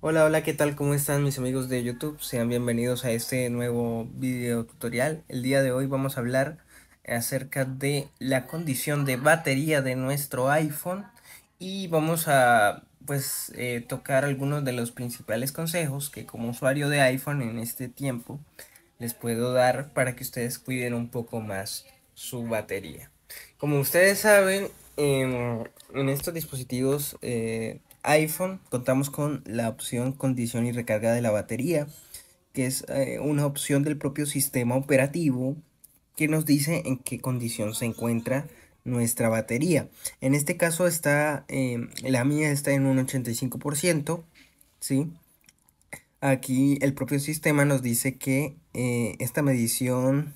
Hola, hola, ¿qué tal? ¿Cómo están mis amigos de YouTube? Sean bienvenidos a este nuevo video tutorial. El día de hoy vamos a hablar acerca de la condición de batería de nuestro iPhone y vamos a pues eh, tocar algunos de los principales consejos que como usuario de iPhone en este tiempo les puedo dar para que ustedes cuiden un poco más su batería. Como ustedes saben, en estos dispositivos eh, iPhone contamos con la opción condición y recarga de la batería, que es eh, una opción del propio sistema operativo que nos dice en qué condición se encuentra nuestra batería. En este caso está, em, la mía está en un 85%, ¿sí? Aquí el propio sistema nos dice que eh, esta medición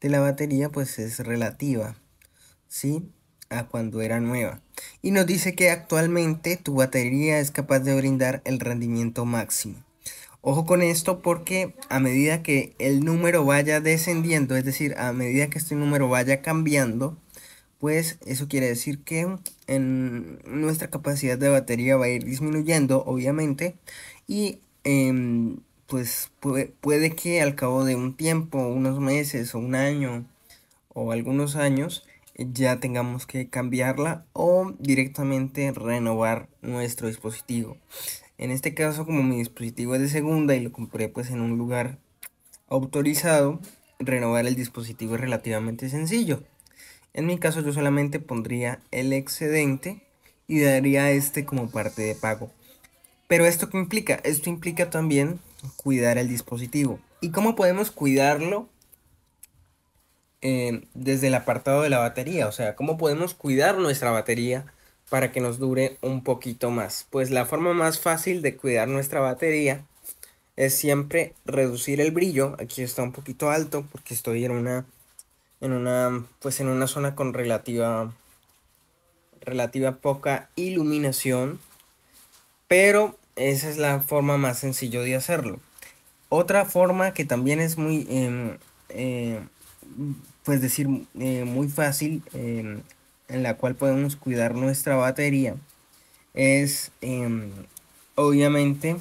de la batería pues es relativa, ¿sí? A cuando era nueva y nos dice que actualmente tu batería es capaz de brindar el rendimiento máximo. Ojo con esto porque a medida que el número vaya descendiendo, es decir, a medida que este número vaya cambiando, pues eso quiere decir que en nuestra capacidad de batería va a ir disminuyendo, obviamente, y em, pues puede, puede que al cabo de un tiempo, unos meses o un año o algunos años, ya tengamos que cambiarla o directamente renovar nuestro dispositivo. En este caso, como mi dispositivo es de segunda y lo compré pues en un lugar autorizado, renovar el dispositivo es relativamente sencillo. En mi caso yo solamente pondría el excedente y daría este como parte de pago. Pero esto qué implica? Esto implica también cuidar el dispositivo. ¿Y cómo podemos cuidarlo Em, desde el apartado de la batería, o sea, cómo podemos cuidar nuestra batería para que nos dure un poquito más. Pues la forma más fácil de cuidar nuestra batería es siempre reducir el brillo. Aquí está un poquito alto porque estoy en una en una pues en una zona con relativa relativa poca iluminación, pero esa es la forma más sencilla de hacerlo. Otra forma que también es muy em, em, pues decir, eh, muy fácil, em, en la cual podemos cuidar nuestra batería, es em, obviamente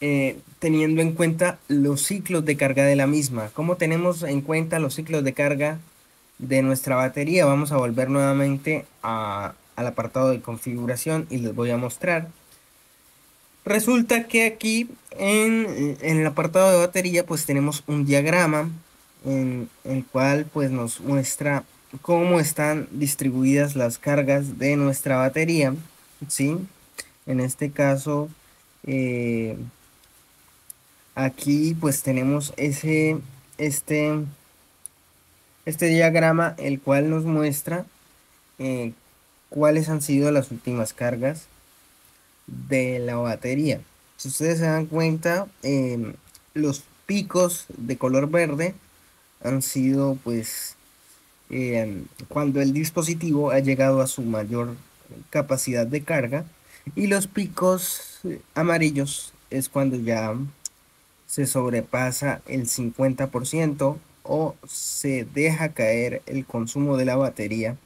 eh, teniendo en cuenta los ciclos de carga de la misma. ¿Cómo tenemos en cuenta los ciclos de carga de nuestra batería? Vamos a volver nuevamente al apartado de configuración y les voy a mostrar. Resulta que aquí en, en, el apartado de batería pues tenemos un diagrama en el cual pues nos muestra cómo están distribuidas las cargas de nuestra batería, ¿sí? En este caso, eh, aquí pues tenemos ese, este, este diagrama, el cual nos muestra eh, cuáles han sido las últimas cargas de la batería. Si ustedes se dan cuenta, eh, los picos de color verde han sido pues em, cuando el dispositivo ha llegado a su mayor capacidad de carga y los picos amarillos es cuando ya se sobrepasa el 50% o se deja caer el consumo de la batería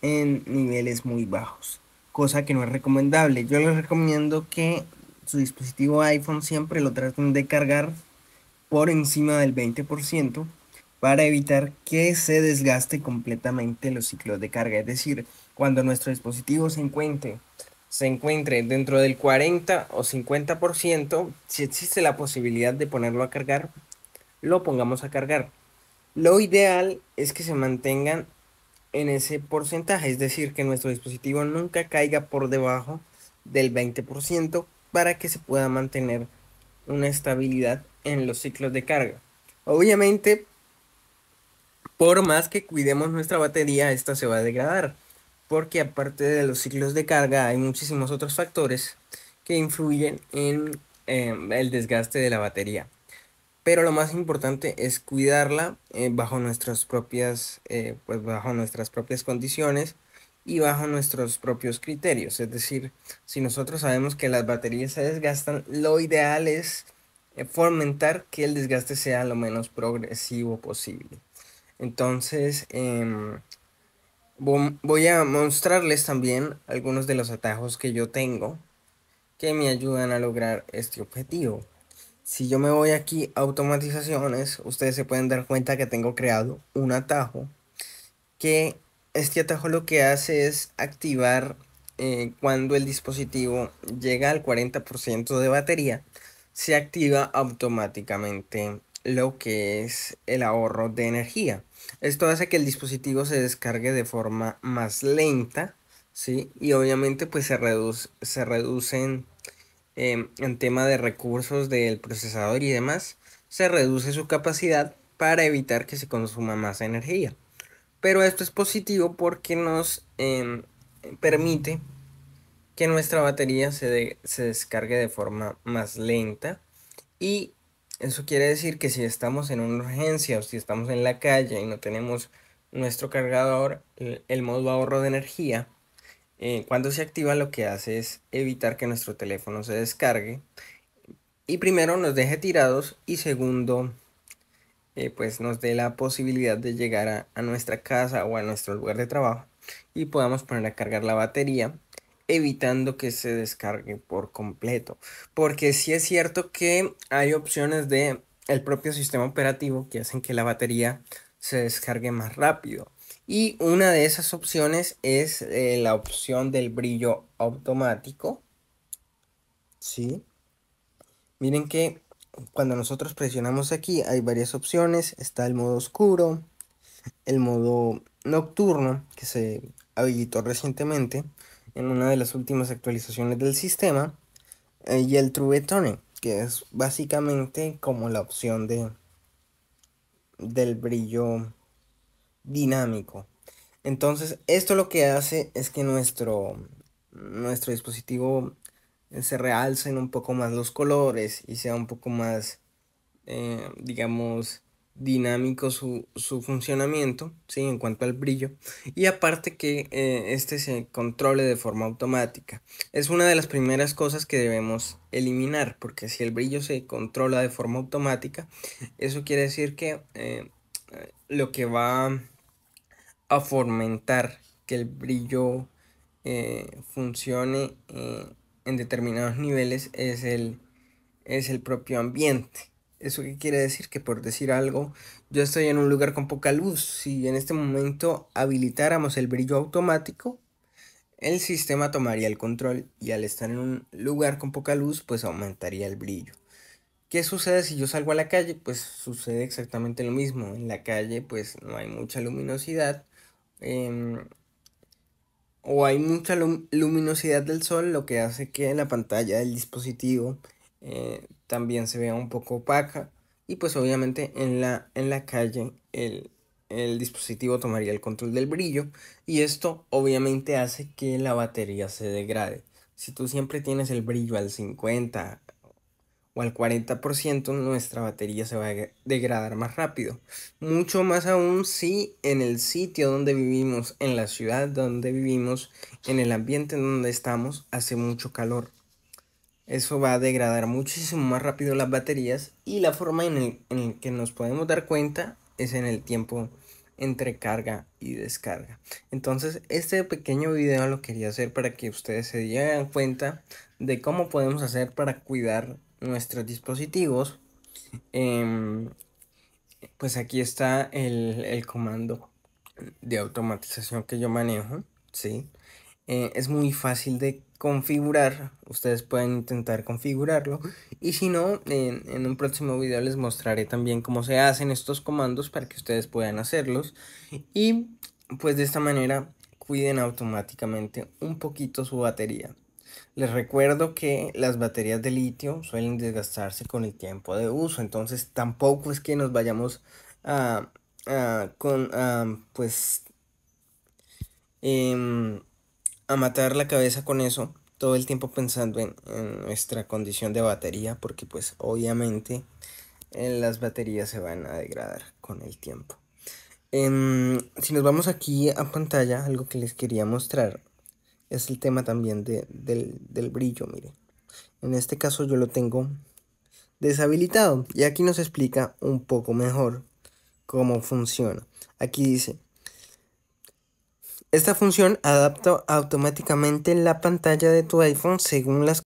en niveles muy bajos, cosa que no es recomendable. Yo les recomiendo que su dispositivo iPhone siempre lo traten de cargar por encima del 20% para evitar que se desgaste completamente los ciclos de carga. Es decir, cuando nuestro dispositivo se encuentre, dentro del 40 o 50%, si existe la posibilidad de ponerlo a cargar, lo pongamos a cargar. Lo ideal es que se mantengan en ese porcentaje, es decir, que nuestro dispositivo nunca caiga por debajo del 20% para que se pueda mantener una estabilidad en los ciclos de carga. Obviamente por más que cuidemos nuestra batería, esta se va a degradar, porque aparte de los ciclos de carga hay muchísimos otros factores que influyen en em, el desgaste de la batería. Pero lo más importante es cuidarla eh, bajo, nuestras propias, eh, pues bajo nuestras propias condiciones y bajo nuestros propios criterios. Es decir, si nosotros sabemos que las baterías se desgastan, lo ideal es eh, fomentar que el desgaste sea lo menos progresivo posible. Entonces, em, voy a mostrarles también algunos de los atajos que yo tengo que me ayudan a lograr este objetivo. Si yo me voy aquí a automatizaciones, ustedes se pueden dar cuenta que tengo creado un atajo. Que este atajo lo que hace es activar eh, cuando el dispositivo llega al 40% de batería, se activa automáticamente lo que es el ahorro de energía. Esto hace que el dispositivo se descargue de forma más lenta, ¿sí? Y obviamente pues se, reduce, se reducen em, en tema de recursos del procesador y demás, se reduce su capacidad para evitar que se consuma más energía. Pero esto es positivo porque nos em, permite que nuestra batería se, se descargue de forma más lenta y eso quiere decir que si estamos en una urgencia o si estamos en la calle y no tenemos nuestro cargador, el, modo ahorro de energía, eh, cuando se activa lo que hace es evitar que nuestro teléfono se descargue y primero nos deje tirados y segundo eh, pues nos dé la posibilidad de llegar a, a nuestra casa o a nuestro lugar de trabajo y podamos poner a cargar la batería evitando que se descargue por completo. Porque sí es cierto que hay opciones de el propio sistema operativo que hacen que la batería se descargue más rápido. Y una de esas opciones es eh, la opción del brillo automático. Miren que cuando nosotros presionamos aquí hay varias opciones. Está el modo oscuro, el modo nocturno que se habilitó recientemente en una de las últimas actualizaciones del sistema, eh, y el True Tone, que es básicamente como la opción de, del brillo dinámico. Entonces, esto lo que hace es que nuestro, nuestro dispositivo eh, se realcen un poco más los colores y sea un poco más, eh, digamos, dinámico su, su funcionamiento, ¿sí? en cuanto al brillo, y aparte que eh, este se controle de forma automática. Es una de las primeras cosas que debemos eliminar, porque si el brillo se controla de forma automática, eso quiere decir que eh, lo que va a fomentar que el brillo eh, funcione en determinados niveles es el, es el propio ambiente. ¿Eso qué quiere decir? Que por decir algo, yo estoy en un lugar con poca luz. Si en este momento habilitáramos el brillo automático, el sistema tomaría el control y al estar en un lugar con poca luz, pues aumentaría el brillo. ¿Qué sucede si yo salgo a la calle? Pues sucede exactamente lo mismo. En la calle pues no hay mucha luminosidad. Em, o hay mucha luminosidad del sol, lo que hace que en la pantalla del dispositivo eh, también se vea un poco opaca y pues obviamente en la, en la calle el, dispositivo tomaría el control del brillo y esto obviamente hace que la batería se degrade. Si tú siempre tienes el brillo al 50 o al 40%, nuestra batería se va a degradar más rápido. Mucho más aún si en el sitio donde vivimos, en la ciudad donde vivimos, en el ambiente donde estamos, hace mucho calor. Eso va a degradar muchísimo más rápido las baterías y la forma en, el, que nos podemos dar cuenta es en el tiempo entre carga y descarga. Entonces, este pequeño video lo quería hacer para que ustedes se dieran cuenta de cómo podemos hacer para cuidar nuestros dispositivos. Em, pues aquí está el, el, comando de automatización que yo manejo, ¿sí? Eh, es muy fácil de configurar, ustedes pueden intentar configurarlo y si no, en, un próximo video les mostraré también cómo se hacen estos comandos para que ustedes puedan hacerlos y pues de esta manera cuiden automáticamente un poquito su batería. Les recuerdo que las baterías de litio suelen desgastarse con el tiempo de uso, entonces tampoco es que nos vayamos a, a con, a, pues, em, a matar la cabeza con eso todo el tiempo pensando en, nuestra condición de batería porque pues obviamente eh, las baterías se van a degradar con el tiempo. Em, si nos vamos aquí a pantalla, algo que les quería mostrar es el tema también del, del brillo, mire En este caso yo lo tengo deshabilitado y aquí nos explica un poco mejor cómo funciona. Aquí dice, esta función adapta automáticamente la pantalla de tu iPhone según las